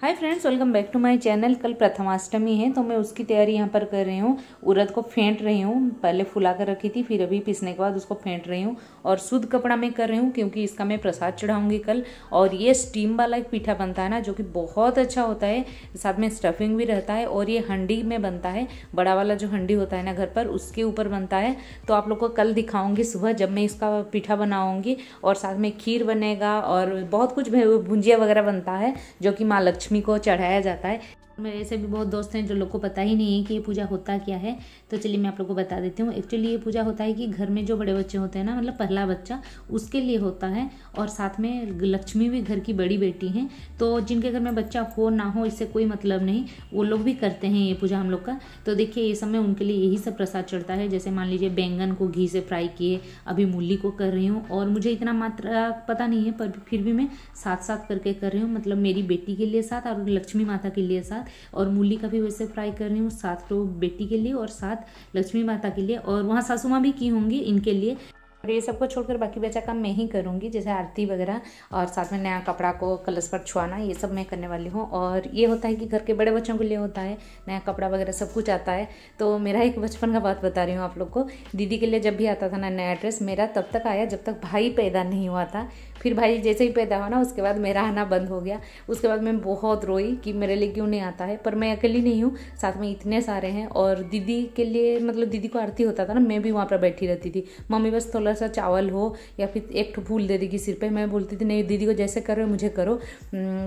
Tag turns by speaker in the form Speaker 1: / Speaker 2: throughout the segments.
Speaker 1: hi friends welcome back to my channel कल प्रथमाष्टमी है तो मैं उसकी तैयारी यहाँ पर कर रही हूँ उरद को फेंट रही हूँ पहले फुला कर रखी थी फिर अभी पीसने के बाद उसको फेंट रही हूँ और शुद्ध कपड़ा में कर रही हूँ क्योंकि इसका मैं प्रसाद चढ़ाऊँगी कल और ये स्टीम वाला एक पीठा बनता है ना जो कि बहुत अच्छा होता है साथ में स्टफिंग भी रहता है और ये हंडी में बनता है बड़ा वाला जो हंडी होता है ना घर पर उसके ऊपर बनता है तो आप लोग को कल दिखाऊँगी सुबह जब मैं इसका पीठा बनाऊँगी और साथ में खीर बनेगा और बहुत कुछ भुंजिया वगैरह बनता है जो कि माँ लक्ष्मी लक्ष्मी को चढ़ाया जाता है मेरे से भी बहुत दोस्त हैं जो लोग को पता ही नहीं है कि ये पूजा होता क्या है तो चलिए मैं आप लोग को बता देती हूँ एक्चुअली ये पूजा होता है कि घर में जो बड़े बच्चे होते हैं ना मतलब पहला बच्चा उसके लिए होता है और साथ में लक्ष्मी भी घर की बड़ी बेटी हैं तो जिनके घर में बच्चा हो ना हो इससे कोई मतलब नहीं वो लोग भी करते हैं ये पूजा हम लोग का तो देखिए ये समय उनके लिए यही सब प्रसाद चढ़ता है जैसे मान लीजिए बैंगन को घी से फ्राई किए अभी मूली को कर रही हूँ और मुझे इतना मात्रा पता नहीं है पर फिर भी मैं साथ साथ करके कर रही हूँ मतलब मेरी बेटी के लिए साथ और लक्ष्मी माता के लिए साथ साथ और मूली का भी वैसे फ्राई कर रही हूँ सात लोग बेटी के लिए और साथ लक्ष्मी माता के लिए और वहाँ सासू माँ भी की होंगी इनके लिए और ये सब को छोड़कर बाकी बचा काम मैं ही करूँगी जैसे आरती वगैरह और साथ में नया कपड़ा को कलश पर छुआना ये सब मैं करने वाली हूँ और ये होता है कि घर के बड़े बच्चों के लिए होता है नया कपड़ा वगैरह सब कुछ आता है तो मेरा एक बचपन का बात बता रही हूँ आप लोग को दीदी के लिए जब भी आता था ना नया ड्रेस मेरा तब तक आया जब तक भाई पैदा नहीं हुआ था फिर भाई जैसे ही पैदा हुआ ना उसके बाद मेरा आना बंद हो गया उसके बाद मैं बहुत रोई कि मेरे लिए क्यों नहीं आता है पर मैं अकेली नहीं हूँ साथ में इतने सारे हैं और दीदी के लिए मतलब दीदी को आरती होता था ना मैं भी वहाँ पर बैठी रहती थी मम्मी बस थोड़ा थोड़ा सा चावल हो या फिर एक ठो फूल दे देगी सिर पे मैं बोलती थी नहीं दीदी को जैसे करो मुझे करो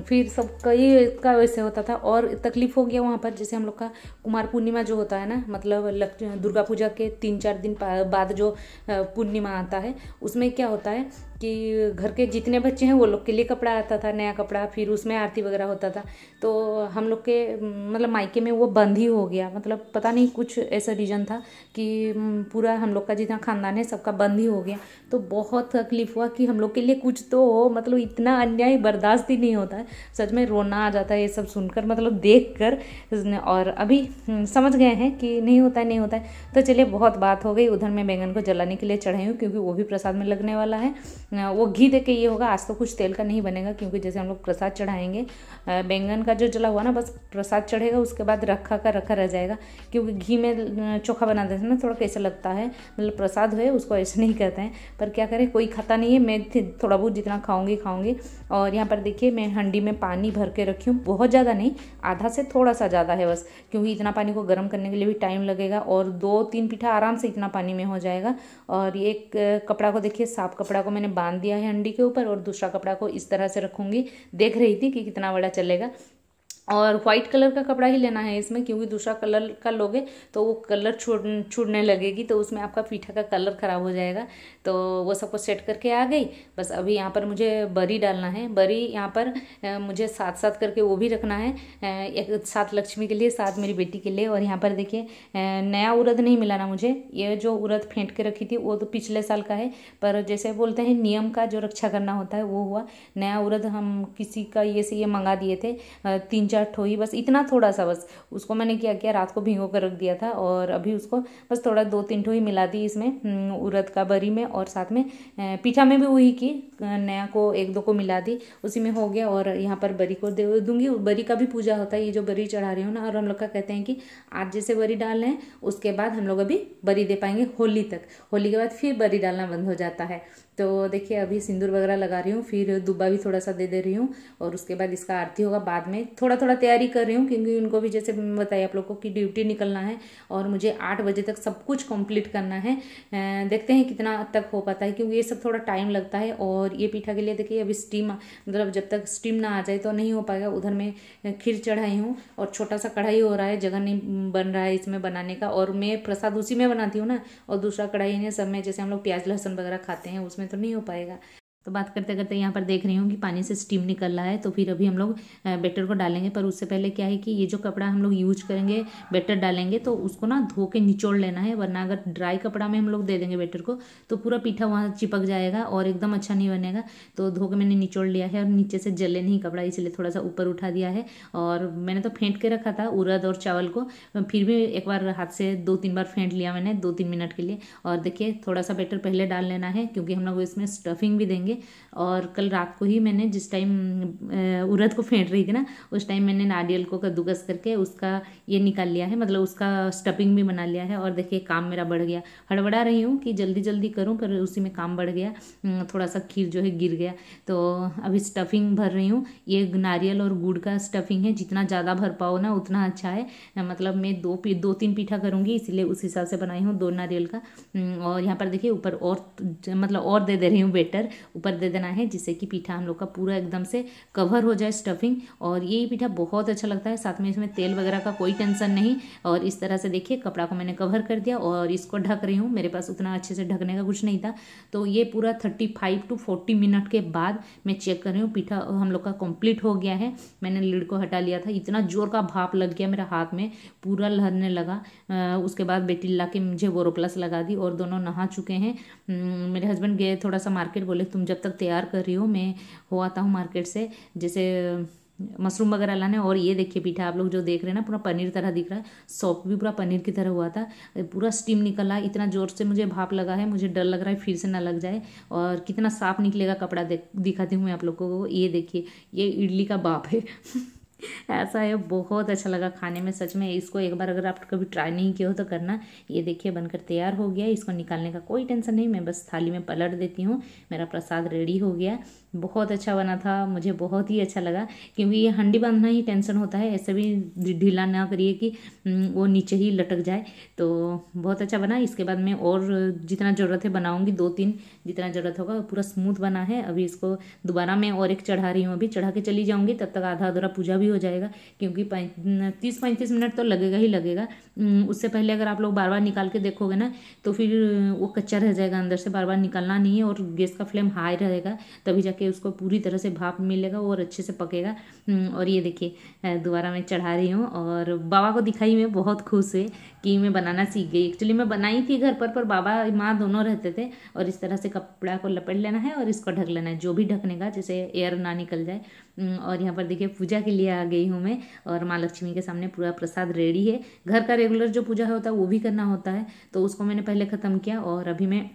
Speaker 1: फिर सब कई का वैसे होता था और तकलीफ हो गया वहाँ पर जैसे हम लोग का कुमार पूर्णिमा जो होता है ना मतलब दुर्गा पूजा के तीन चार दिन बाद जो पूर्णिमा आता है उसमें क्या होता है कि घर के जितने बच्चे हैं वो लोग के लिए कपड़ा आता था नया कपड़ा फिर उसमें आरती वगैरह होता था तो हम लोग के मतलब मायके में वो बंद ही हो गया मतलब पता नहीं कुछ ऐसा रीज़न था कि पूरा हम लोग का जितना खानदान है सबका बंद ही हो गया तो बहुत तकलीफ हुआ कि हम लोग के लिए कुछ तो हो मतलब इतना अन्याय बर्दाश्त ही नहीं होता है सच में रोना आ जाता है ये सब सुनकर मतलब देख कर और अभी समझ गए हैं कि नहीं होता है नहीं होता है तो चलिए बहुत बात हो गई उधर मैं बैंगन को जलाने के लिए चढ़ाई हूँ क्योंकि वो भी प्रसाद में लगने वाला है वो घी देके के ये होगा आज तो कुछ तेल का नहीं बनेगा क्योंकि जैसे हम लोग प्रसाद चढ़ाएंगे बैंगन का जो जला हुआ ना बस प्रसाद चढ़ेगा उसके बाद रखा का रखा रह जाएगा क्योंकि घी में चोखा बना देते हैं ना थोड़ा कैसा लगता है मतलब प्रसाद हुए उसको ऐसे नहीं कहते हैं पर क्या करें कोई खाता नहीं है मैं थोड़ा बहुत जितना खाऊंगी खाऊंगी और यहाँ पर देखिए मैं हंडी में पानी भर के रखी हूँ बहुत ज़्यादा नहीं आधा से थोड़ा सा ज़्यादा है बस क्योंकि इतना पानी को गर्म करने के लिए भी टाइम लगेगा और दो तीन पीठा आराम से इतना पानी में हो जाएगा और एक कपड़ा को देखिए साफ कपड़ा को मैंने बांध दिया है हंडी के ऊपर और दूसरा कपड़ा को इस तरह से रखूंगी देख रही थी कि कितना बड़ा चलेगा और वाइट कलर का कपड़ा ही लेना है इसमें क्योंकि दूसरा कलर का लोगे तो वो कलर छोड़ छुड़ने लगेगी तो उसमें आपका पीठा का कलर ख़राब हो जाएगा तो वो सबको सेट करके आ गई बस अभी यहाँ पर मुझे बरी डालना है बरी यहाँ पर मुझे साथ साथ करके वो भी रखना है एक साथ लक्ष्मी के लिए साथ मेरी बेटी के लिए और यहाँ पर देखिए नया उरद नहीं मिला ना मुझे ये जो उरद फेंट के रखी थी वो तो पिछले साल का है पर जैसे बोलते हैं नियम का जो रक्षा करना होता है वो हुआ नया उरद हम किसी का ये से ये मंगा दिए थे तीन चार चार ठोई बस इतना थोड़ा सा बस उसको मैंने क्या किया रात को भिंगो कर रख दिया था और अभी उसको बस थोड़ा दो तीन ठोई मिला दी इसमें हम्म, उरद का बरी में और साथ में पीठा में भी वही की नया को एक दो को मिला दी उसी में हो गया और यहाँ पर बरी को दे दूंगी बरी का भी पूजा होता है ये जो बरी चढ़ा रही हूँ ना और हम लोग का कहते हैं कि आज जैसे बरी डाल रहे उसके बाद हम लोग अभी बरी दे पाएंगे होली तक होली के बाद फिर बरी डालना बंद हो जाता है तो देखिए अभी सिंदूर वगैरह लगा रही हूँ फिर दुब्बा भी थोड़ा सा दे दे रही हूँ और उसके बाद इसका आरती होगा बाद में थोड़ा थोड़ा तैयारी कर रही हूँ क्योंकि उनको भी जैसे बताया आप लोग को कि ड्यूटी निकलना है और मुझे आठ बजे तक सब कुछ कंप्लीट करना है देखते हैं कितना तक हो पाता है क्योंकि ये सब थोड़ा टाइम लगता है और ये पीठा के लिए देखिए अभी स्टीम मतलब जब तक स्टीम ना आ जाए तो नहीं हो पाएगा उधर मैं खीर चढ़ाई हूँ और छोटा सा कढ़ाई हो रहा है जगह नहीं बन रहा है इसमें बनाने का और मैं प्रसाद उसी में बनाती हूँ ना और दूसरा कढ़ाई नहीं सब में जैसे हम लोग प्याज लहसुन वगैरह खाते हैं उसमें तो नहीं हो पाएगा तो बात करते करते यहाँ पर देख रही हूँ कि पानी से स्टीम निकल रहा है तो फिर अभी हम लोग बैटर को डालेंगे पर उससे पहले क्या है कि ये जो कपड़ा हम लोग यूज करेंगे बेटर डालेंगे तो उसको ना धो के निचोड़ लेना है वरना अगर ड्राई कपड़ा में हम लोग दे देंगे बैटर को तो पूरा पीठा वहाँ चिपक जाएगा और एकदम अच्छा नहीं बनेगा तो धो के मैंने निचोड़ लिया है और नीचे से जले नहीं कपड़ा इसलिए थोड़ा सा ऊपर उठा दिया है और मैंने तो फेंट के रखा था उरद और चावल को फिर भी एक बार हाथ से दो तीन बार फेंट लिया मैंने दो तीन मिनट के लिए और देखिए थोड़ा सा बैटर पहले डाल लेना है क्योंकि हम लोग इसमें स्टफिंग भी देंगे जाएंगे और कल रात को ही मैंने जिस टाइम उरद को फेंट रही थी ना उस टाइम मैंने नारियल को कद्दूकस करके उसका ये निकाल लिया है मतलब उसका स्टफिंग भी बना लिया है और देखिए काम मेरा बढ़ गया हड़बड़ा रही हूँ कि जल्दी जल्दी करूँ पर उसी में काम बढ़ गया थोड़ा सा खीर जो है गिर गया तो अभी स्टफिंग भर रही हूँ ये नारियल और गुड़ का स्टफिंग है जितना ज़्यादा भर पाओ ना उतना अच्छा है मतलब मैं दो पी दो तीन पीठा करूँगी इसीलिए उस हिसाब से बनाई हूँ दो नारियल का और यहाँ पर देखिए ऊपर और मतलब और दे दे रही हूँ बेटर ऊपर दे देना है जिससे कि पीठा हम लोग का पूरा एकदम से कवर हो जाए स्टफिंग और ये पीठा बहुत अच्छा लगता है साथ में इसमें तेल वगैरह का कोई टेंशन नहीं और इस तरह से देखिए कपड़ा को मैंने कवर कर दिया और इसको ढक रही हूँ मेरे पास उतना अच्छे से ढकने का कुछ नहीं था तो ये पूरा thirty five to forty minute के बाद मैं चेक कर रही हूँ पीठा हम लोग का कंप्लीट हो गया है मैंने लीड को हटा लिया था इतना जोर का भाप लग गया मेरा हाथ में पूरा लहरने लगा उसके बाद बेटी ला के मुझे बोरोप्लस लगा दी और दोनों नहा चुके हैं हम्म, मेरे हस्बैंड गए थोड़ा सा मार्केट बोले तुम जब तक तैयार कर रही हूँ मैं हो आता हूँ मार्केट से जैसे मशरूम वगैरह लाने और ये देखिए पीठा आप लोग जो देख रहे हैं ना पूरा पनीर तरह दिख रहा है सॉफ्ट भी पूरा पनीर की तरह हुआ था पूरा स्टीम निकला इतना ज़ोर से मुझे भाप लगा है मुझे डर लग रहा है फिर से ना लग जाए और कितना साफ निकलेगा कपड़ा दिखाती हूँ मैं आप लोगों को ये देखिए ये इडली का बाप है ऐसा है बहुत अच्छा लगा खाने में सच में इसको एक बार अगर आप कभी ट्राई नहीं किया हो तो करना ये देखिए बनकर तैयार हो गया इसको निकालने का कोई टेंशन नहीं मैं बस थाली में पलट देती हूँ मेरा प्रसाद रेडी हो गया बहुत अच्छा बना था मुझे बहुत ही अच्छा लगा क्योंकि ये हंडी बांधना ही टेंशन होता है ऐसे भी ढीला ना करिए कि वो नीचे ही लटक जाए तो बहुत अच्छा बना इसके बाद मैं और जितना ज़रूरत है बनाऊँगी दो तीन जितना ज़रूरत होगा पूरा स्मूथ बना है अभी इसको दोबारा मैं और एक चढ़ा रही हूँ अभी चढ़ा के चली जाऊँगी तब तक आधा अधूरा पूजा भी हो जाएगा क्योंकि तीस पैंतीस मिनट तो लगेगा ही लगेगा उससे पहले अगर आप लोग बार बार निकाल के देखोगे ना तो फिर वो कच्चा रह जाएगा अंदर से बार बार निकालना नहीं है और गैस का फ्लेम हाई रहेगा तभी जाके करके उसको पूरी तरह से भाप मिलेगा और अच्छे से पकेगा हम्म, और ये देखिए दोबारा मैं चढ़ा रही हूँ और बाबा को दिखाई मैं बहुत खुश है कि मैं बनाना सीख गई एक्चुअली मैं बनाई थी घर पर पर बाबा माँ दोनों रहते थे और इस तरह से कपड़ा को लपेट लेना है और इसको ढक लेना है जो भी ढकने का जैसे एयर ना निकल जाए हम्म, और यहाँ पर देखिए पूजा के लिए आ गई हूँ मैं और माँ लक्ष्मी के सामने पूरा प्रसाद रेडी है घर का रेगुलर जो पूजा होता है वो भी करना होता है तो उसको मैंने पहले ख़त्म किया और अभी मैं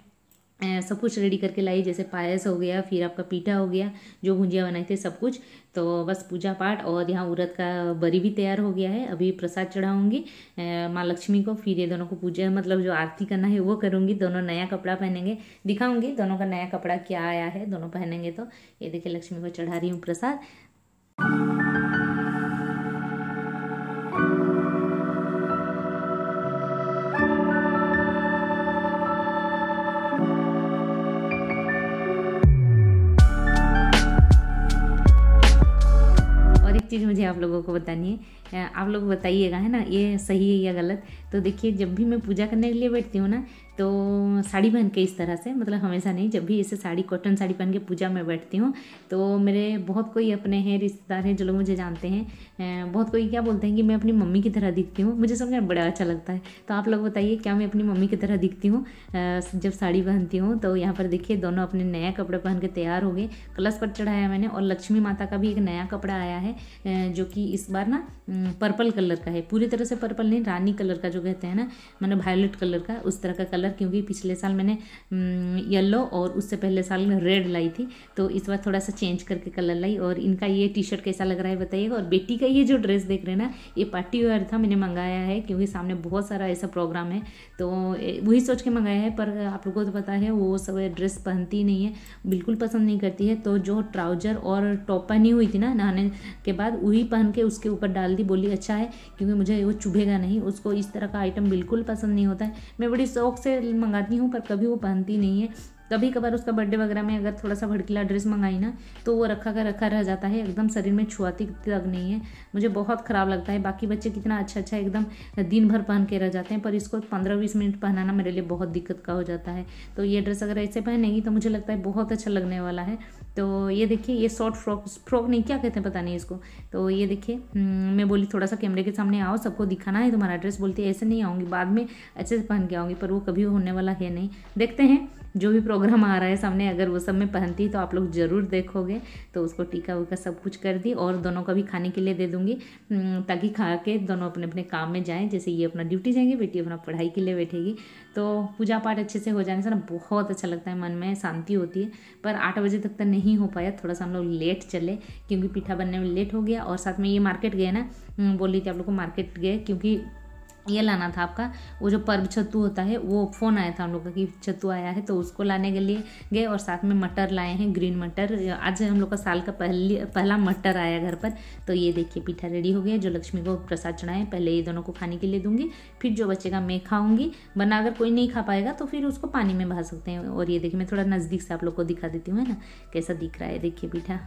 Speaker 1: सब कुछ रेडी करके लाई जैसे पायस हो गया फिर आपका पीठा हो गया जो भुंजिया बनाई थी सब कुछ तो बस पूजा पाठ और यहाँ उरद का बरी भी तैयार हो गया है अभी प्रसाद चढ़ाऊंगी माँ लक्ष्मी को फिर ये दोनों को पूजा मतलब जो आरती करना है वो करूँगी दोनों नया कपड़ा पहनेंगे दिखाऊंगी दोनों का नया कपड़ा क्या आया है दोनों पहनेंगे तो ये देखिए लक्ष्मी को चढ़ा रही हूँ प्रसाद चीज़ मुझे आप लोगों को बतानी है आप लोग बताइएगा है ना ये सही है या गलत तो देखिए जब भी मैं पूजा करने के लिए बैठती हूँ ना तो साड़ी पहन के इस तरह से मतलब हमेशा नहीं जब भी ऐसे साड़ी कॉटन साड़ी पहन के पूजा में बैठती हूँ तो मेरे बहुत कोई अपने हैं रिश्तेदार हैं जो लोग मुझे जानते हैं बहुत कोई क्या बोलते हैं कि मैं अपनी मम्मी की तरह दिखती हूँ मुझे समझ बड़ा अच्छा लगता है तो आप लोग बताइए क्या मैं अपनी मम्मी की तरह दिखती हूँ जब साड़ी पहनती हूँ तो यहाँ पर देखिए दोनों अपने नया कपड़े पहन के तैयार हो गए कलश पर चढ़ाया मैंने और लक्ष्मी माता का भी एक नया कपड़ा आया है जो कि इस बार ना पर्पल कलर का है पूरी तरह से पर्पल नहीं रानी कलर का जो कहते हैं ना मैंने मतलब वायलेट कलर का उस तरह का कलर कलर क्योंकि पिछले साल मैंने येलो और उससे पहले साल में रेड लाई थी तो इस बार थोड़ा सा चेंज करके कलर लाई और इनका ये टी शर्ट कैसा लग रहा है बताइएगा और बेटी का ये जो ड्रेस देख रहे हैं ना ये पार्टी वेयर था मैंने मंगाया है क्योंकि सामने बहुत सारा ऐसा प्रोग्राम है तो वही सोच के मंगाया है पर आप लोगों को तो पता है वो सब ड्रेस पहनती नहीं है बिल्कुल पसंद नहीं करती है तो जो ट्राउजर और टॉप पहनी हुई थी ना नहाने के बाद वही पहन के उसके ऊपर डाल दी बोली अच्छा है क्योंकि मुझे वो चुभेगा नहीं उसको इस तरह का आइटम बिल्कुल पसंद नहीं होता है मैं बड़ी शौक से मंगाती हूँ पर कभी वो पहनती नहीं है कभी कभार उसका बर्थडे वगैरह में अगर थोड़ा सा भड़कीला ड्रेस मंगाई ना तो वो रखा कर रखा रह जाता है एकदम शरीर में छुआती तक नहीं है मुझे बहुत ख़राब लगता है बाकी बच्चे कितना अच्छा अच्छा एकदम दिन भर पहन के रह जाते हैं पर इसको पंद्रह बीस मिनट पहनाना मेरे लिए बहुत दिक्कत का हो जाता है तो ये ड्रेस अगर ऐसे पहनेगी तो मुझे लगता है बहुत अच्छा लगने वाला है तो ये देखिए ये शॉर्ट फ्रॉक फ्रॉक नहीं क्या कहते हैं पता नहीं इसको तो ये देखिए हम्म, मैं बोली थोड़ा सा कैमरे के सामने आओ सबको दिखाना है तुम्हारा ड्रेस बोलती है ऐसे नहीं आऊँगी बाद में अच्छे से पहन के आऊँगी पर वो कभी होने वाला है नहीं देखते हैं जो भी प्रोग्राम आ रहा है सामने अगर वो सब मैं पहनती तो आप लोग ज़रूर देखोगे तो उसको टीका वीका सब कुछ कर दी और दोनों को भी खाने के लिए दे दूँगी हम्म, ताकि खा के दोनों अपने अपने काम में जाएँ जैसे ये अपना ड्यूटी जाएंगे बेटी अपना पढ़ाई के लिए बैठेगी तो पूजा पाठ अच्छे से हो जाने से ना बहुत अच्छा लगता है मन में शांति होती है पर आठ बजे तक तो नहीं हो पाया थोड़ा सा हम लोग लेट चले क्योंकि पीठा बनने में लेट हो गया और साथ में ये मार्केट गए ना हम्म, बोली कि आप लोग को मार्केट गए क्योंकि ये लाना था आपका वो जो पर्व छत्तू होता है वो फ़ोन आया था हम लोग का कि छत्तू आया है तो उसको लाने के लिए गए और साथ में मटर लाए हैं ग्रीन मटर आज हम लोग का साल का पहली पहला मटर आया घर पर तो ये देखिए पीठा रेडी हो गया जो लक्ष्मी को प्रसाद चढ़ाएं पहले ये दोनों को खाने के लिए दूंगी फिर जो का मैं खाऊंगी वरना अगर कोई नहीं खा पाएगा तो फिर उसको पानी में भा सकते हैं और ये देखिए मैं थोड़ा नज़दीक से आप लोग को दिखा देती हूँ है ना कैसा दिख रहा है देखिए पीठा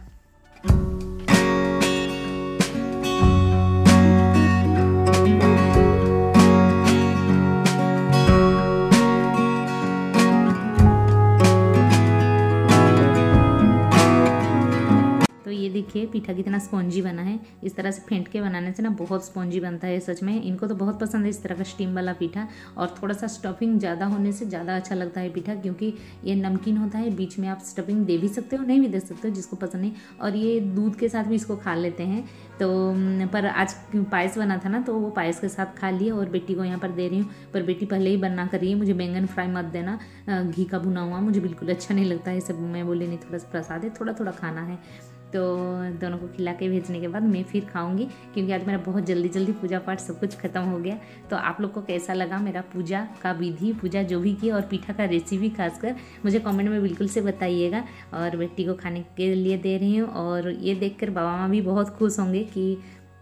Speaker 1: मीठा कितना स्पॉन्जी बना है इस तरह से फेंट के बनाने से ना बहुत स्पॉन्जी बनता है सच में इनको तो बहुत पसंद है इस तरह का स्टीम वाला पीठा और थोड़ा सा स्टफिंग ज़्यादा होने से ज़्यादा अच्छा लगता है पीठा क्योंकि ये नमकीन होता है बीच में आप स्टफिंग दे भी सकते हो नहीं भी दे सकते हो जिसको पसंद नहीं और ये दूध के साथ भी इसको खा लेते हैं तो पर आज पायस बना था ना तो वो पायस के साथ खा लिए और बेटी को यहाँ पर दे रही हूँ पर बेटी पहले ही बना करिए मुझे बैंगन फ्राई मत देना घी का भुना हुआ मुझे बिल्कुल अच्छा नहीं लगता है सब मैं बोली नहीं थोड़ा सा प्रसाद है थोड़ा थोड़ा खाना है तो दोनों को खिला के भेजने के बाद मैं फिर खाऊंगी क्योंकि आज मेरा बहुत जल्दी जल्दी पूजा पाठ सब कुछ ख़त्म हो गया तो आप लोग को कैसा लगा मेरा पूजा का विधि पूजा जो भी की और पीठा का रेसिपी खासकर मुझे कमेंट में बिल्कुल से बताइएगा और बेटी को खाने के लिए दे रही हूँ और ये कर बाबा माँ भी बहुत खुश होंगे कि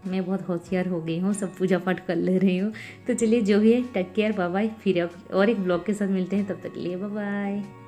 Speaker 1: मैं बहुत होशियार हो गई हूँ सब पूजा पाठ कर ले रही हूँ तो चलिए जो भी है टेक केयर बाय फिर और एक ब्लॉग के साथ मिलते हैं तब तक के लिए बाय